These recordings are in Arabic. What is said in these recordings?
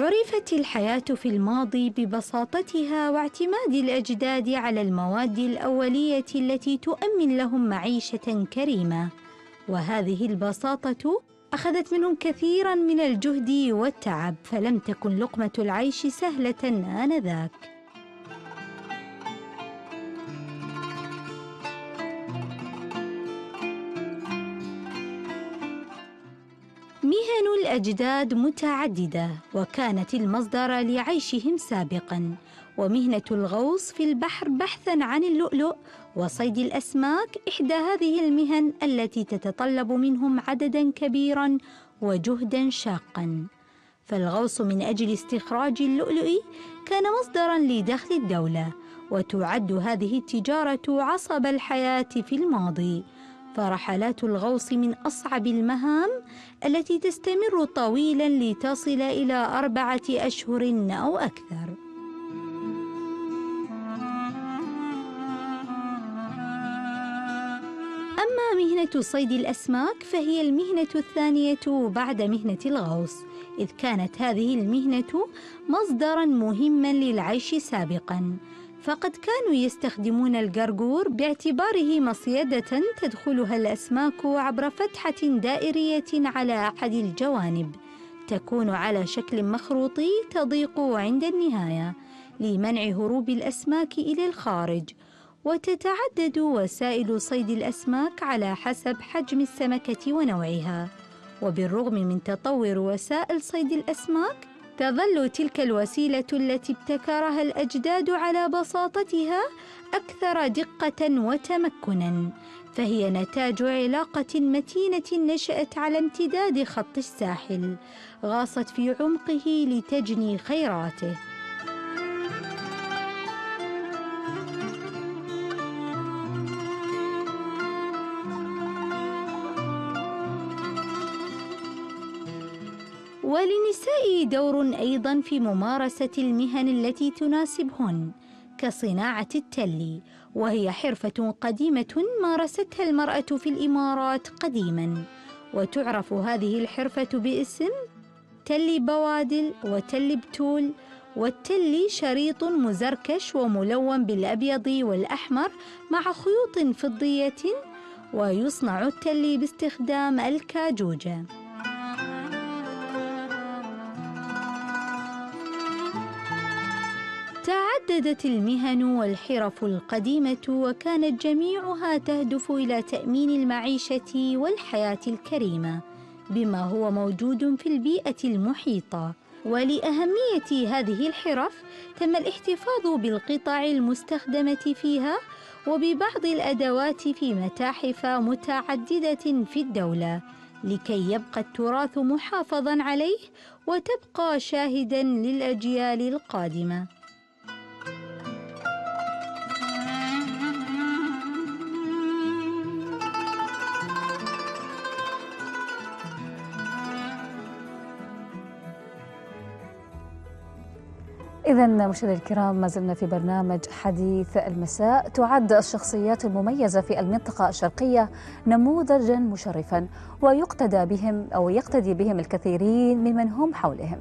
عرفت الحياة في الماضي ببساطتها واعتماد الأجداد على المواد الأولية التي تؤمن لهم معيشة كريمة، وهذه البساطة أخذت منهم كثيرا من الجهد والتعب، فلم تكن لقمة العيش سهلة آنذاك. الأجداد متعددة وكانت المصدر لعيشهم سابقاً ومهنة الغوص في البحر بحثاً عن اللؤلؤ وصيد الأسماك إحدى هذه المهن التي تتطلب منهم عدداً كبيراً وجهداً شاقاً فالغوص من أجل استخراج اللؤلؤ كان مصدراً لدخل الدولة وتعد هذه التجارة عصب الحياة في الماضي فرحلات الغوص من أصعب المهام التي تستمر طويلا لتصل إلى أربعة أشهر أو أكثر. أما مهنة صيد الأسماك فهي المهنة الثانية بعد مهنة الغوص، إذ كانت هذه المهنة مصدرا مهما للعيش سابقا. فقد كانوا يستخدمون الجرجور باعتباره مصيدة تدخلها الأسماك عبر فتحة دائرية على أحد الجوانب تكون على شكل مخروطي تضيق عند النهاية لمنع هروب الأسماك إلى الخارج وتتعدد وسائل صيد الأسماك على حسب حجم السمكة ونوعها وبالرغم من تطور وسائل صيد الأسماك تظل تلك الوسيلة التي ابتكرها الأجداد على بساطتها أكثر دقة وتمكنا، فهي نتاج علاقة متينة نشأت على امتداد خط الساحل، غاصت في عمقه لتجني خيراته. وللنساء دور أيضا في ممارسة المهن التي تناسبهن كصناعة التلي وهي حرفة قديمة مارستها المرأة في الإمارات قديما وتعرف هذه الحرفة باسم تلي بوادل وتلي بتول والتلي شريط مزركش وملون بالأبيض والأحمر مع خيوط فضية ويصنع التلي باستخدام الكاجوجة تعددت المهن والحرف القديمة وكانت جميعها تهدف إلى تأمين المعيشة والحياة الكريمة بما هو موجود في البيئة المحيطة ولأهمية هذه الحرف تم الاحتفاظ بالقطع المستخدمة فيها وببعض الأدوات في متاحف متعددة في الدولة لكي يبقى التراث محافظا عليه وتبقى شاهدا للأجيال القادمة إذا مشاهدينا الكرام ما زلنا في برنامج حديث المساء تعد الشخصيات المميزة في المنطقة الشرقية نموذجا مشرفا ويقتدى بهم أو يقتدي بهم الكثيرين ممن هم حولهم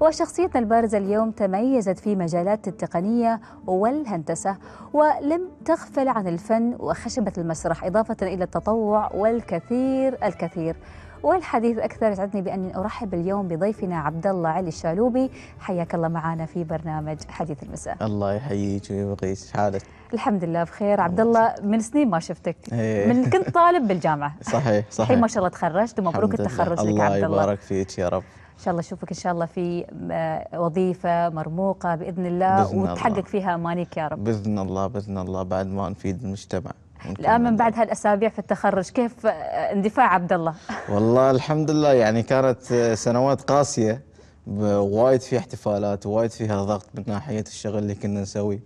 وشخصيتنا البارزة اليوم تميزت في مجالات التقنية والهندسة ولم تغفل عن الفن وخشبة المسرح إضافة إلى التطوع والكثير الكثير والحديث أكثر يسعدني بأني أرحب اليوم بضيفنا عبد الله علي الشالوبي حياك الله معنا في برنامج حديث المساء الله يحييك ويبقيك حالك الحمد لله بخير عبد الله من سنين ما شفتك ايه. من كنت طالب بالجامعه صحيح صحيح الحين ما شاء الله تخرجت ومبروك التخرج لك عبد الله الله يبارك فيك يا رب ان شاء الله اشوفك ان شاء الله في آه، وظيفه مرموقه باذن الله وتحقق فيها امانيك يا رب باذن الله باذن الله بعد ما نفيد المجتمع الان من بعد هالاسابيع في التخرج كيف اندفاع عبد الله؟ والله الحمد لله يعني كانت سنوات قاسيه وايد في احتفالات وايد فيها ضغط من ناحيه الشغل اللي كنا نسويه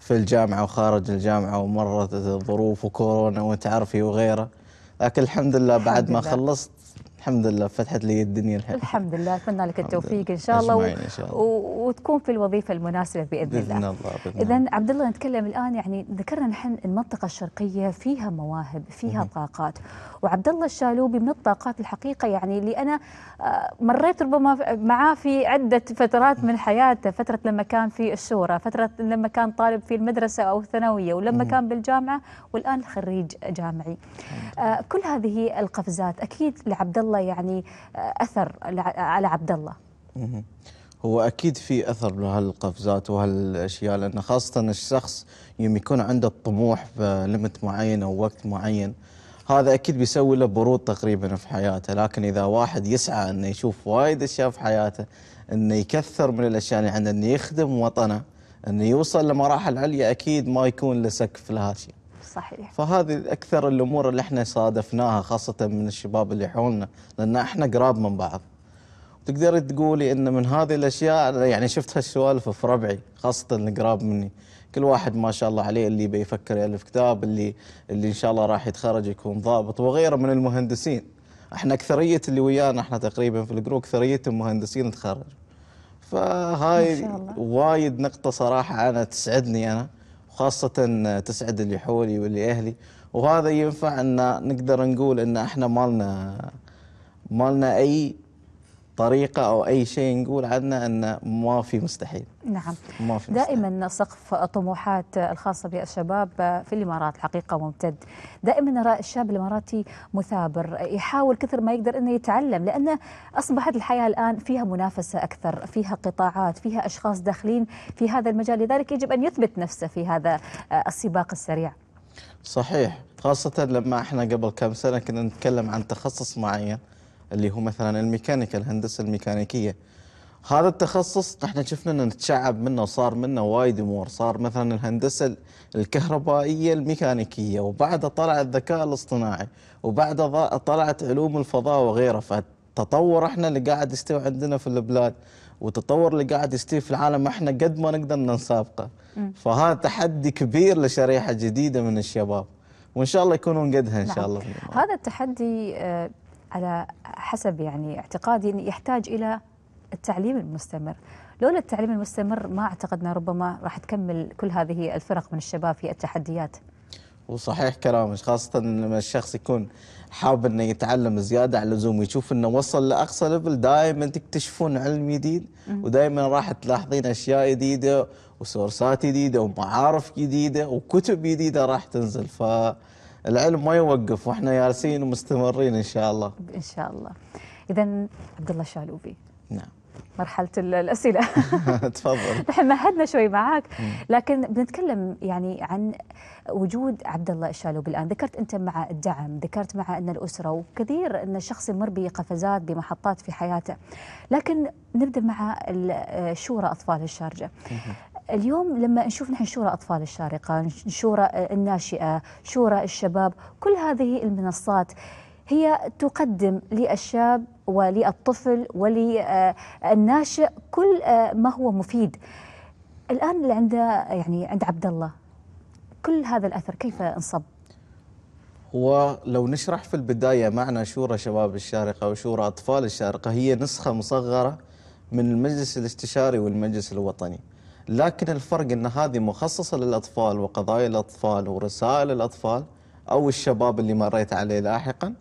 في الجامعه وخارج الجامعه ومرت الظروف وكورونا وتعرفي وغيره لكن الحمد لله بعد ما خلصت الحمد لله فتحت لي الدنيا الحين الحمد لله اتمنى لك التوفيق ان شاء الله, و... إن شاء الله. و... وتكون في الوظيفه المناسبه باذن, بإذن الله, الله. اذا عبد الله نتكلم الان يعني ذكرنا نحن المنطقه الشرقيه فيها مواهب فيها مم. طاقات وعبد الله الشالوبي من الطاقات الحقيقه يعني اللي انا آه، مريت ربما معاه في عده فترات من حياته فتره لما كان في الشورى فتره لما كان طالب في المدرسه او الثانويه ولما مم. كان بالجامعه والان خريج جامعي مم. آه، كل هذه القفزات اكيد لعبد الله الله يعني آه، اثر على عبد الله هو اكيد في اثر لهالقفزات وهالاشياء لان خاصه الشخص يوم يكون عنده الطموح بلمت معين او وقت معين هذا اكيد بيسوي له برود تقريبا في حياته لكن اذا واحد يسعى انه يشوف وايد اشياء في حياته انه يكثر من الاشياء اللي عنده انه يخدم وطنه انه يوصل لمراحل عليا اكيد ما يكون له سقف لهالشيء صحيح فهذه اكثر الامور اللي احنا صادفناها خاصه من الشباب اللي حولنا لان احنا قراب من بعض تقدري تقولي ان من هذه الاشياء يعني شفت هالسوالف في ربعي خاصه القراب مني كل واحد ما شاء الله عليه اللي بيفكر يالف كتاب اللي اللي ان شاء الله راح يتخرج يكون ضابط وغيره من المهندسين احنا اكثريه اللي ويانا احنا تقريبا في الجروب اكثريه المهندسين تخرجوا فهاي وايد نقطه صراحه انا تسعدني انا خاصة تسعد اللي حولي واللي أهلي وهذا ينفع أن نقدر نقول أن إحنا مالنا مالنا أي طريقه او اي شيء نقول عنه ان ما في مستحيل نعم ما في مستحيل. دائما سقف الطموحات الخاصه بالشباب في الامارات الحقيقه ممتد دائما نرى الشاب الاماراتي مثابر يحاول كثر ما يقدر انه يتعلم لانه اصبحت الحياه الان فيها منافسه اكثر فيها قطاعات فيها اشخاص داخلين في هذا المجال لذلك يجب ان يثبت نفسه في هذا السباق السريع صحيح خاصه لما احنا قبل كم سنه كنا نتكلم عن تخصص معين اللي هو مثلا الميكانيكا الهندسه الميكانيكيه هذا التخصص احنا شفنا انه تشعب منه وصار منه وايد امور، صار مثلا الهندسه الكهربائيه الميكانيكيه وبعدها طلع الذكاء الاصطناعي وبعدها طلعت علوم الفضاء وغيره، فالتطور احنا اللي قاعد يستوي عندنا في البلاد والتطور اللي قاعد يستوي في العالم احنا قد ما نقدر نسابقه. فهذا تحدي كبير لشريحه جديده من الشباب. وان شاء الله يكونون قدها ان شاء الله نعم. هذا التحدي آه، على حسب يعني اعتقادي أن يحتاج إلى التعليم المستمر لولا التعليم المستمر ما أعتقدنا ربما راح تكمل كل هذه الفرق من الشباب في التحديات وصحيح كلامك خاصة لما الشخص يكون حاب انه يتعلم زيادة على اللزوم ويشوف انه وصل لاقصى ليفل دائما تكتشفون علم جديد ودائما راح تلاحظين اشياء جديدة وسورسات جديدة ومعارف جديدة وكتب جديدة راح تنزل ف العلم ما يوقف واحنا جالسين ومستمرين ان شاء الله ان شاء الله اذا عبد الله شالوبي نعم مرحله الاسئله تفضل نحن مهدنا شوي معاك لكن بنتكلم يعني عن وجود عبد الله الشالوبي الان ذكرت انت مع الدعم ذكرت مع ان الاسره وكثير ان الشخص يمر بقفزات بمحطات في حياته لكن نبدا مع الشورى اطفال الشارجه اليوم لما نشوف نحن شورى أطفال الشارقة شورى الناشئة شورى الشباب كل هذه المنصات هي تقدم للشاب وللطفل وللناشئ كل آه، ما هو مفيد الآن اللي عند يعني عند عبد الله كل هذا الأثر كيف انصب؟ هو لو نشرح في البداية معنى شورى شباب الشارقة وشورى أطفال الشارقة هي نسخة مصغرة من المجلس الاستشاري والمجلس الوطني لكن الفرق ان هذه مخصصه للاطفال وقضايا الاطفال ورسائل الاطفال او الشباب اللي مريت عليه لاحقا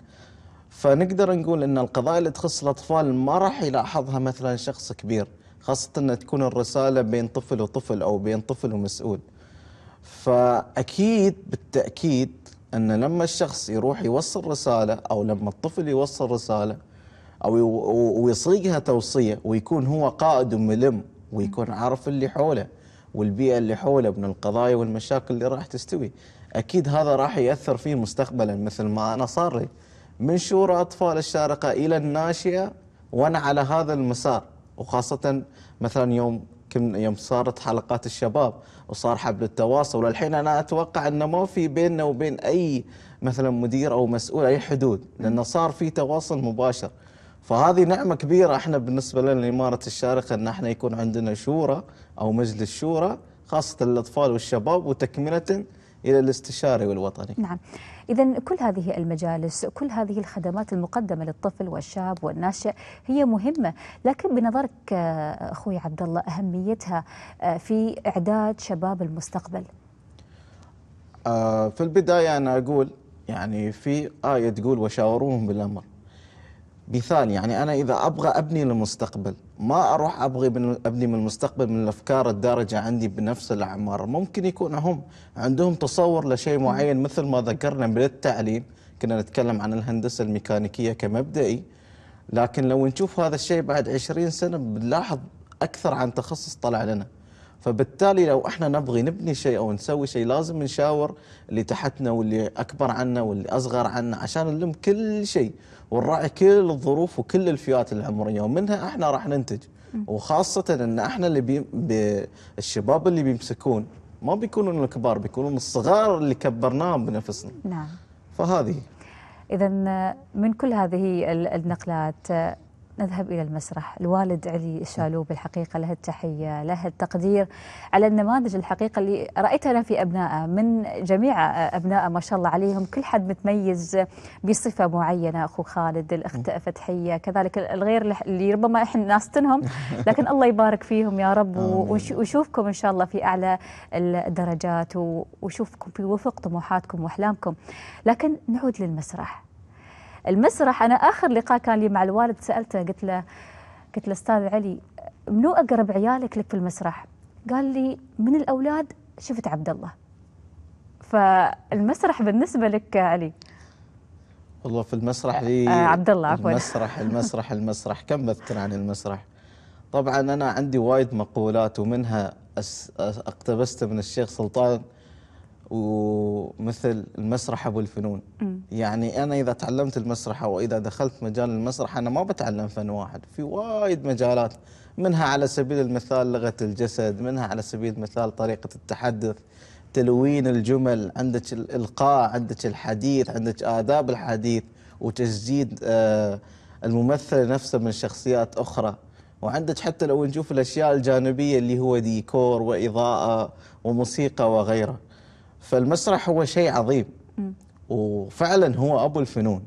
فنقدر نقول ان القضايا اللي تخص الاطفال ما راح يلاحظها مثلا شخص كبير خاصه ان تكون الرساله بين طفل وطفل او بين طفل ومسؤول فاكيد بالتاكيد ان لما الشخص يروح يوصل رساله او لما الطفل يوصل رساله او ويصيغها توصيه ويكون هو قائد وملم ويكون عارف اللي حوله والبيئه اللي حوله من القضايا والمشاكل اللي راح تستوي اكيد هذا راح ياثر فيه مستقبلا مثل ما انا صار لي من شورى اطفال الشارقه الى الناشئه وانا على هذا المسار وخاصه مثلا يوم يوم صارت حلقات الشباب وصار حبل التواصل الحين انا اتوقع انه ما في بيننا وبين اي مثلا مدير او مسؤول اي حدود لانه صار في تواصل مباشر فهذه نعمة كبيرة احنا بالنسبة لنا إمارة الشارقة أن احنا يكون عندنا شورى أو مجلس شورى خاصة الأطفال والشباب وتكملة إلى الاستشاري والوطني نعم إذا كل هذه المجالس كل هذه الخدمات المقدمة للطفل والشاب والناشئ هي مهمة لكن بنظرك أخوي عبد الله أهميتها آه، في إعداد شباب المستقبل آه، في البداية أنا أقول يعني في آية تقول وشاوروهم بالأمر مثال يعني أنا إذا أبغى أبني للمستقبل ما أروح أبغي أبني من المستقبل من الأفكار الدارجة عندي بنفس الأعمار ممكن يكون هم عندهم تصور لشيء معين مثل ما ذكرنا من التعليم كنا نتكلم عن الهندسة الميكانيكية كمبدئي لكن لو نشوف هذا الشيء بعد 20 سنة بنلاحظ أكثر عن تخصص طلع لنا فبالتالي لو احنا نبغي نبني شيء او نسوي شيء لازم نشاور اللي تحتنا واللي اكبر عنا واللي اصغر عنا عشان نلم كل شيء ونراعي كل الظروف وكل الفئات العمريه ومنها احنا راح ننتج وخاصه ان احنا اللي بي الشباب اللي بيمسكون ما بيكونون الكبار بيكونون الصغار اللي كبرناهم بنفسنا نعم فهذه اذا من كل هذه النقلات نذهب إلى المسرح الوالد علي الشالوب نعم. الحقيقة له التحية له التقدير على النماذج الحقيقة اللي رأيتها أنا في أبنائه من جميع أبنائه ما شاء الله عليهم كل حد متميز بصفة معينة أخو خالد الأخت نعم. فتحية كذلك الغير اللي ربما إحنا ناستنهم لكن الله يبارك فيهم يا رب وشوفكم إن شاء الله في أعلى الدرجات وشوفكم في وفق طموحاتكم وأحلامكم لكن نعود للمسرح المسرح انا اخر لقاء كان لي مع الوالد سالته قلت له قلت له استاذ علي منو اقرب عيالك لك في المسرح؟ قال لي من الاولاد شفت عبد الله. فالمسرح بالنسبه لك علي والله في المسرح آه، لي آه، عبد الله عفوا المسرح المسرح المسرح كم بذكر عن المسرح طبعا انا عندي وايد مقولات ومنها اقتبست من الشيخ سلطان ومثل المسرح ابو الفنون يعني أنا إذا تعلمت او وإذا دخلت مجال المسرح أنا ما بتعلم فن واحد في وايد مجالات منها على سبيل المثال لغة الجسد منها على سبيل المثال طريقة التحدث تلوين الجمل عندك الإلقاء عندك الحديث عندك آداب الحديث وتجديد آه، الممثل نفسه من شخصيات أخرى وعندك حتى لو نشوف الأشياء الجانبية اللي هو ديكور وإضاءة وموسيقى وغيره فالمسرح هو شيء عظيم وفعلا هو أبو الفنون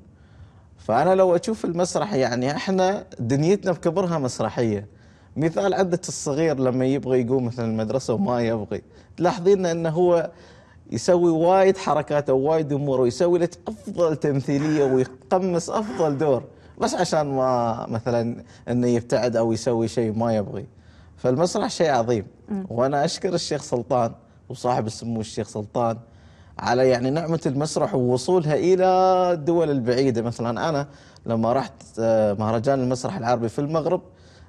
فأنا لو أشوف المسرح يعني إحنا دنيتنا بكبرها مسرحية مثال عدة الصغير لما يبغى يقوم مثلا المدرسة وما يبغي تلاحظين أنه هو يسوي وايد حركات او وايد امور ويسوي لك افضل تمثيليه ويقمص افضل دور بس عشان ما مثلا انه يبتعد او يسوي شيء ما يبغي فالمسرح شيء عظيم وانا اشكر الشيخ سلطان وصاحب السمو الشيخ سلطان على يعني نعمة المسرح ووصولها إلى الدول البعيدة مثلا أنا لما رحت آه، مهرجان المسرح العربي في المغرب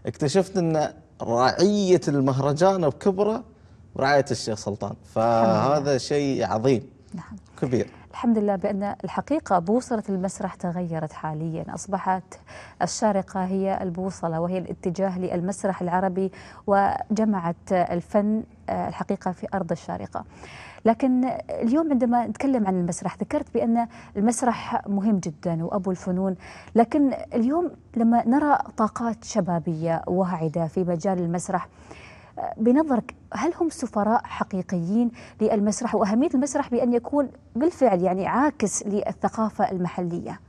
اكتشفت أن رعية المهرجان بكبرة رعاية الشيخ سلطان فهذا شيء عظيم نعم. كبير الحمد لله بأن الحقيقة بوصلة المسرح تغيرت حاليا أصبحت الشارقة هي البوصلة وهي الاتجاه للمسرح العربي وجمعت الفن آه، الحقيقة في أرض الشارقة لكن اليوم عندما نتكلم عن المسرح ذكرت بأن المسرح مهم جدا وأبو الفنون لكن اليوم لما نرى طاقات شبابية واعدة في مجال المسرح بنظرك هل هم سفراء حقيقيين للمسرح وأهمية المسرح بأن يكون بالفعل يعني عاكس للثقافة المحلية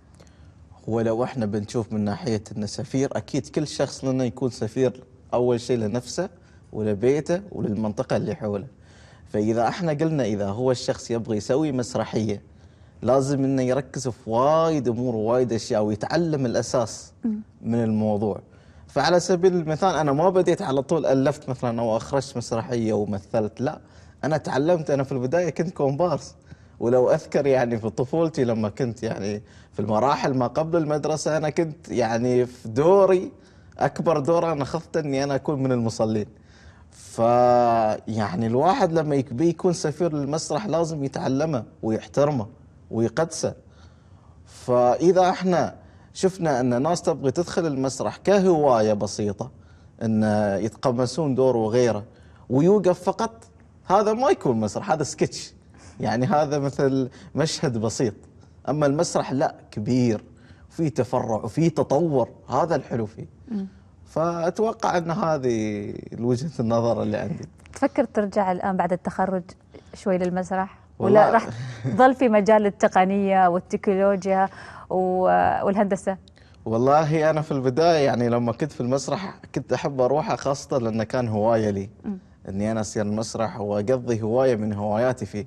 ولو احنا بنشوف من ناحية أن سفير أكيد كل شخص لنا يكون سفير أول شيء لنفسه ولبيته وللمنطقة اللي حوله فإذا احنا قلنا إذا هو الشخص يبغى يسوي مسرحية لازم انه يركز في وايد امور وايد اشياء ويتعلم الاساس من الموضوع فعلى سبيل المثال انا ما بديت على طول الفت مثلا او اخرجت مسرحيه ومثلت لا انا تعلمت انا في البدايه كنت كومبارس ولو اذكر يعني في طفولتي لما كنت يعني في المراحل ما قبل المدرسه انا كنت يعني في دوري اكبر دور انا خفت اني انا اكون من المصلين فيعني الواحد لما يكبي يكون سفير للمسرح لازم يتعلمه ويحترمه ويقدسه فاذا احنا شفنا ان ناس تبغي تدخل المسرح كهوايه بسيطه ان يتقمصون دور وغيره ويوقف فقط هذا ما يكون مسرح هذا سكتش يعني هذا مثل مشهد بسيط اما المسرح لا كبير في تفرع وفي تطور هذا الحلو فيه فاتوقع ان هذه وجهه النظر اللي عندي تفكر ترجع الان بعد التخرج شوي للمسرح ولا راح تظل في مجال التقنيه والتكنولوجيا والهندسه والله انا في البدايه يعني لما كنت في المسرح كنت احب اروحه خاصه لانه كان هوايه لي م. اني انا اصير المسرح واقضي هوايه من هواياتي فيه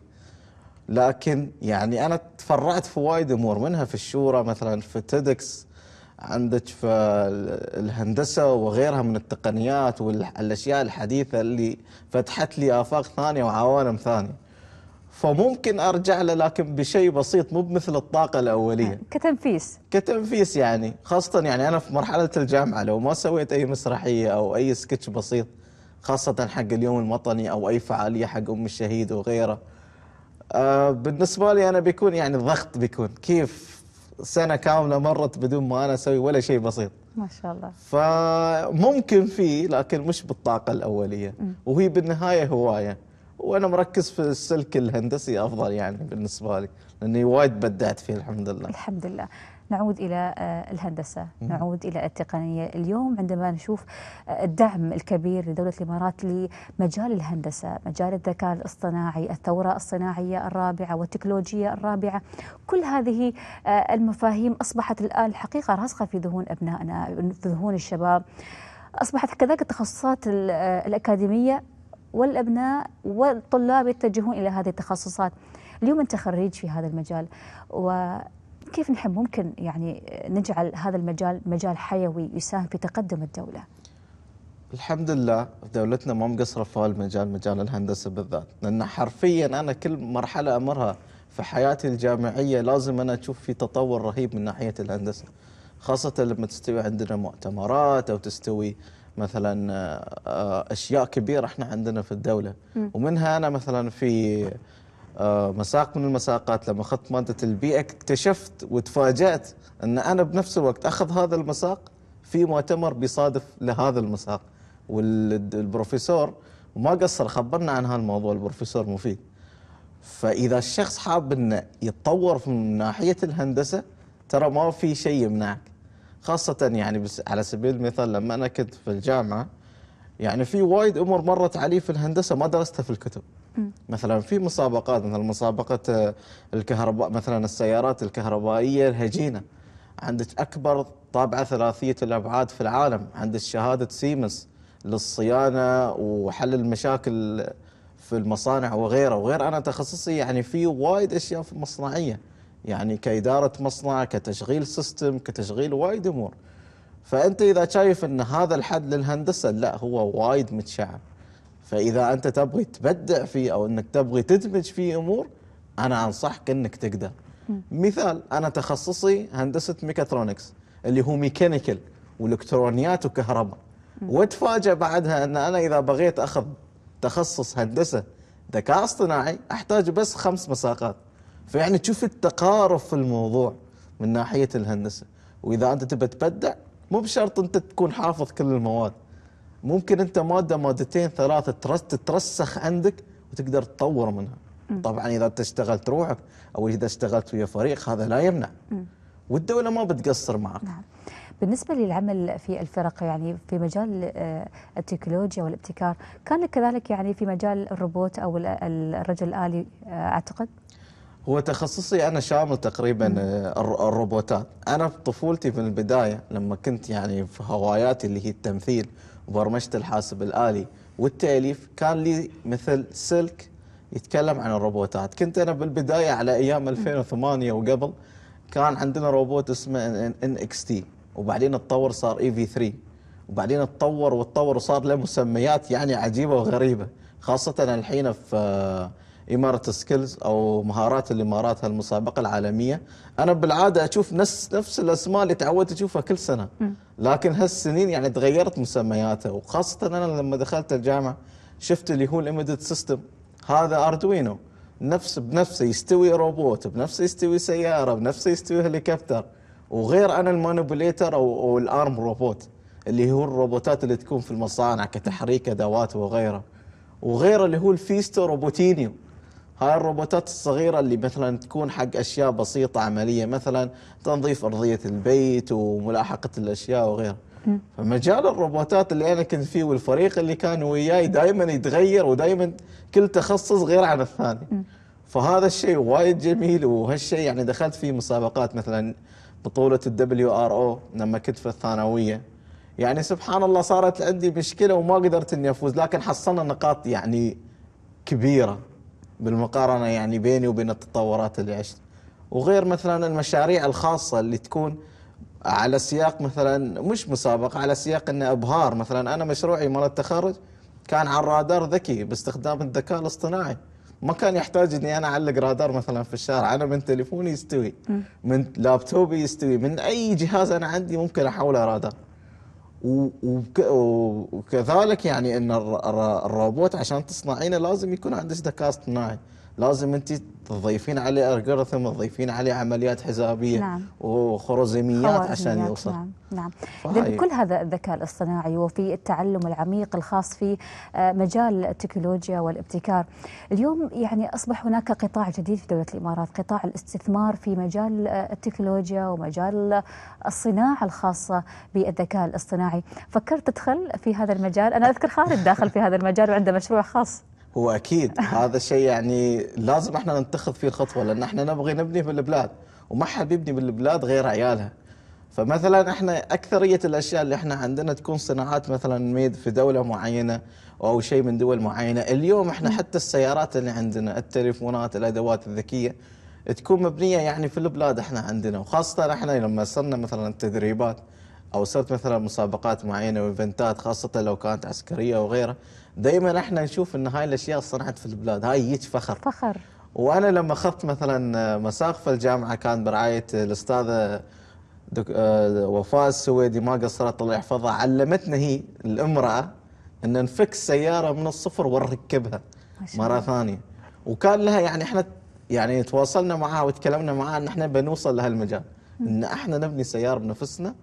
لكن يعني انا تفرعت في وايد امور منها في الشورى مثلا في تيدكس عندك في الهندسه وغيرها من التقنيات والاشياء الحديثه اللي فتحت لي افاق ثانيه وعوالم ثانيه فممكن ارجع له لكن بشيء بسيط مو بمثل الطاقه الاوليه كتنفيس كتنفيس يعني خاصه يعني انا في مرحله الجامعه لو ما سويت اي مسرحيه او اي سكتش بسيط خاصه حق اليوم الوطني او اي فعاليه حق ام الشهيد وغيره آه بالنسبه لي انا بيكون يعني الضغط بيكون كيف سنه كامله مرت بدون ما انا اسوي ولا شيء بسيط ما شاء الله فممكن فيه لكن مش بالطاقه الاوليه وهي بالنهايه هوايه وانا مركز في السلك الهندسي افضل يعني بالنسبه لي لاني وايد بدعت فيه الحمد لله الحمد لله نعود الى آه، الهندسه، نعود الى التقنيه، اليوم عندما نشوف آه، الدعم الكبير لدوله الامارات لمجال الهندسه، مجال الذكاء الاصطناعي، الثوره الصناعيه الرابعه والتكنولوجيا الرابعه، كل هذه آه، المفاهيم اصبحت الان حقيقه راسخه في ذهون ابنائنا، في ذهون الشباب. اصبحت كذلك التخصصات الاكاديميه والأبناء والطلاب يتجهون إلى هذه التخصصات اليوم أنت خريج في هذا المجال وكيف نحن ممكن يعني نجعل هذا المجال مجال حيوي يساهم في تقدم الدولة الحمد لله دولتنا ما مقصرة في المجال مجال الهندسة بالذات لأن حرفيا أنا كل مرحلة أمرها في حياتي الجامعية لازم أنا أشوف في تطور رهيب من ناحية الهندسة خاصة لما تستوي عندنا مؤتمرات أو تستوي مثلا آه، آه، اشياء كبيره احنا عندنا في الدوله ومنها انا مثلا في آه، مساق من المساقات لما اخذت ماده البيئه اكتشفت وتفاجات ان انا بنفس الوقت اخذ هذا المساق في مؤتمر بيصادف لهذا المساق والبروفيسور وما قصر خبرنا عن هالموضوع البروفيسور مفيد فاذا الشخص حاب انه يتطور من ناحيه الهندسه ترى ما في شيء يمنعك خاصة يعني بس على سبيل المثال لما أنا كنت في الجامعة يعني في وايد أمور مرت علي في الهندسة ما درستها في الكتب مثلا في مسابقات مثلا مسابقة الكهرباء مثلا السيارات الكهربائية الهجينة عندك أكبر طابعة ثلاثية الأبعاد في العالم عندك شهادة سيمس للصيانة وحل المشاكل في المصانع وغيره وغير أنا تخصصي يعني في وايد أشياء في المصنعية يعني كاداره مصنع كتشغيل سيستم كتشغيل وايد امور فانت اذا شايف ان هذا الحد للهندسه لا هو وايد متشعب فاذا انت تبغي تبدع فيه او انك تبغي تدمج فيه امور انا انصحك انك تقدر مثال انا تخصصي هندسه ميكاترونكس اللي هو ميكانيكال والكترونيات وكهرباء واتفاجئ بعدها ان انا اذا بغيت اخذ تخصص هندسه ذكاء اصطناعي احتاج بس خمس مساقات فيعني تشوف التقارب في الموضوع من ناحيه الهندسه واذا انت تبى تبدع مو بشرط انت تكون حافظ كل المواد ممكن انت ماده مادتين ثلاثه تترسخ عندك وتقدر تطور منها طبعا اذا انت اشتغلت روحك او اذا اشتغلت ويا فريق هذا لا يمنع والدوله ما بتقصر معك نعم. بالنسبة للعمل في الفرق يعني في مجال آه، التكنولوجيا والابتكار كان كذلك يعني في مجال الروبوت أو الرجل الآلي آه، أعتقد هو تخصصي انا شامل تقريبا آه، الروبوتات انا في طفولتي من البدايه لما كنت يعني في هواياتي اللي هي التمثيل وبرمجه الحاسب الالي والتاليف كان لي مثل سلك يتكلم عن الروبوتات كنت انا بالبدايه على ايام 2008 وقبل كان عندنا روبوت اسمه ان اكس تي وبعدين اتطور صار اي في 3 وبعدين اتطور وتطور وصار له مسميات يعني عجيبه وغريبه خاصه الحين في آه، إمارة سكيلز أو مهارات الإمارات هالمسابقة المسابقة العالمية أنا بالعادة أشوف نفس نفس الأسماء اللي تعودت أشوفها كل سنة لكن هالسنين يعني تغيرت مسمياتها وخاصة أنا لما دخلت الجامعة شفت اللي هو الإمدد سيستم هذا أردوينو نفس بنفسه يستوي روبوت بنفسه يستوي سيارة بنفسه يستوي هليكوبتر وغير عن المانيبوليتر أو, أو الأرم روبوت اللي هو الروبوتات اللي تكون في المصانع كتحريك أدوات وغيره وغيره اللي هو الفيستو روبوتينيو هاي الروبوتات الصغيرة اللي مثلا تكون حق أشياء بسيطة عملية مثلا تنظيف أرضية البيت وملاحقة الأشياء وغيرها فمجال الروبوتات اللي أنا كنت فيه والفريق اللي كان وياي دائما يتغير ودائما كل تخصص غير عن الثاني فهذا الشيء وايد جميل وهالشيء يعني دخلت فيه مسابقات مثلا بطولة الدبليو ار او لما كنت في الثانوية يعني سبحان الله صارت عندي مشكلة وما قدرت اني افوز لكن حصلنا نقاط يعني كبيرة بالمقارنه يعني بيني وبين التطورات اللي عشت وغير مثلا المشاريع الخاصه اللي تكون على سياق مثلا مش مسابقه على سياق انه ابهار مثلا انا مشروعي مال التخرج كان على رادار ذكي باستخدام الذكاء الاصطناعي ما كان يحتاج اني انا اعلق رادار مثلا في الشارع انا من تليفوني يستوي من لابتوبي يستوي من اي جهاز انا عندي ممكن احوله رادار وكذلك يعني ان الروبوت عشان تصنعينه لازم يكون عندك ذكاء اصطناعي لازم انت تضيفين عليه الجوريثم تضيفين عليه عمليات حسابيه نعم. وخوارزميات عشان نعم، يوصل نعم نعم كل هذا الذكاء الاصطناعي وفي التعلم العميق الخاص في آه، مجال التكنولوجيا والابتكار اليوم يعني اصبح هناك قطاع جديد في دوله الامارات قطاع الاستثمار في مجال آه، التكنولوجيا ومجال آه، الصناعه الخاصه بالذكاء الاصطناعي فكرت تدخل في هذا المجال انا اذكر خالد داخل في هذا المجال وعنده مشروع خاص هو اكيد هذا الشيء يعني لازم احنا نتخذ فيه خطوه لان احنا نبغي نبني في البلاد وما حد بيبني بالبلاد غير عيالها فمثلا احنا اكثريه الاشياء اللي احنا عندنا تكون صناعات مثلا ميد في دوله معينه او شيء من دول معينه، اليوم احنا حتى السيارات اللي عندنا، التليفونات، الادوات الذكيه تكون مبنيه يعني في البلاد احنا عندنا وخاصه احنا لما صرنا مثلا التدريبات او صرت مثلا مسابقات معينه وايفنتات خاصه لو كانت عسكريه وغيره دائما احنا نشوف ان هاي الاشياء صنعت في البلاد هاي هيك فخر فخر وانا لما اخذت مثلا مساقف الجامعه كان برعايه الاستاذه آه، وفاء السويدي ما قصرت الله يحفظها علمتنا هي الامراه ان نفك السياره من الصفر ونركبها مره ثانيه وكان لها يعني احنا يعني تواصلنا معها وتكلمنا معها ان احنا بنوصل لهالمجال ان احنا نبني سياره بنفسنا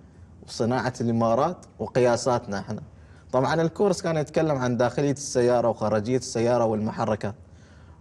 وصناعه الامارات وقياساتنا احنا. طبعا الكورس كان يتكلم عن داخليه السياره وخارجيه السياره والمحركات.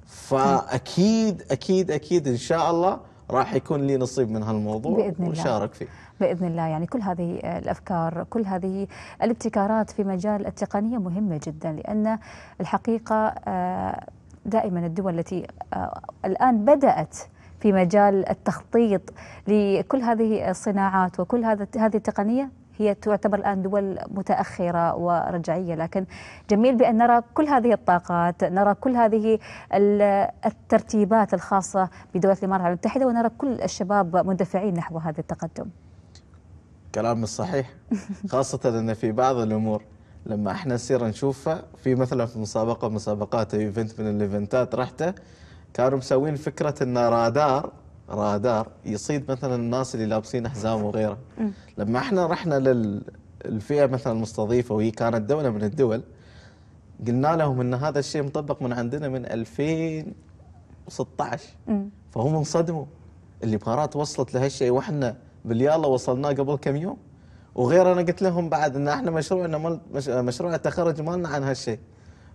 فاكيد اكيد اكيد ان شاء الله راح يكون لي نصيب من هالموضوع بإذن الله. وشارك فيه بإذن الله يعني كل هذه الأفكار كل هذه الابتكارات في مجال التقنية مهمة جدا لأن الحقيقة آه، دائما الدول التي آه، الآن بدأت في مجال التخطيط لكل هذه الصناعات وكل هذا هذه التقنيه هي تعتبر الان دول متاخره ورجعيه لكن جميل بان نرى كل هذه الطاقات نرى كل هذه الترتيبات الخاصه بدوله الامارات المتحده ونرى كل الشباب مندفعين نحو هذا التقدم كلام صحيح خاصه ان في بعض الامور لما احنا نصير نشوفها في مثلا في مسابقه مسابقات ايفنت من الايفنتات رحته كانوا مسوين فكره ان رادار رادار يصيد مثلا الناس اللي لابسين حزام وغيره لما احنا رحنا للفئه مثلا المستضيفه وهي كانت دوله من الدول قلنا لهم ان هذا الشيء مطبق من عندنا من 2016 فهم انصدموا الامارات وصلت لهالشيء واحنا باليالا وصلناه قبل كم يوم وغير انا قلت لهم بعد ان احنا مشروعنا مشروع التخرج مالنا عن هالشيء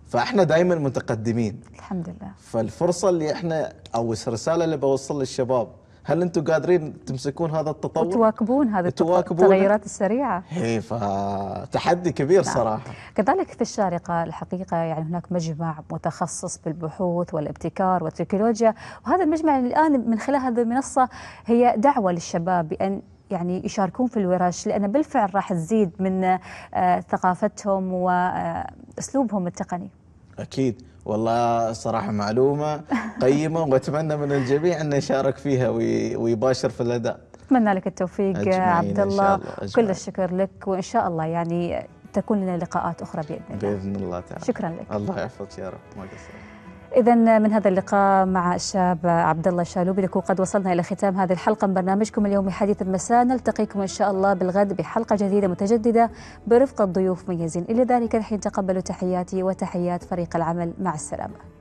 فاحنا دايما متقدمين الحمد لله فالفرصه اللي احنا او الرساله اللي بوصل للشباب هل انتم قادرين تمسكون هذا التطور تواكبون هذا التطور التغيرات السريعه اي فتحدي كبير نعم. صراحه كذلك في الشارقه الحقيقه يعني هناك مجمع متخصص بالبحوث والابتكار والتكنولوجيا وهذا المجمع الان من خلال هذه المنصه هي دعوه للشباب بان يعني يشاركون في الورش لأن بالفعل راح تزيد من آه، ثقافتهم وأسلوبهم التقني أكيد والله صراحة معلومة قيمة وأتمنى من الجميع أن يشارك فيها ويباشر في الأداء أتمنى لك التوفيق آه، عبد الله كل الشكر لك وإن شاء الله يعني تكون لنا لقاءات أخرى بإذن الله بإذن الله تعالى شكرا لك الله يحفظك يا رب ما قصرت إذا من هذا اللقاء مع الشاب عبد الله الشالوبي نكون قد وصلنا إلى ختام هذه الحلقة من برنامجكم اليوم حديث المساء نلتقيكم إن شاء الله بالغد بحلقة جديدة متجددة برفقة ضيوف مميزين إلى ذلك الحين تقبلوا تحياتي وتحيات فريق العمل مع السلامة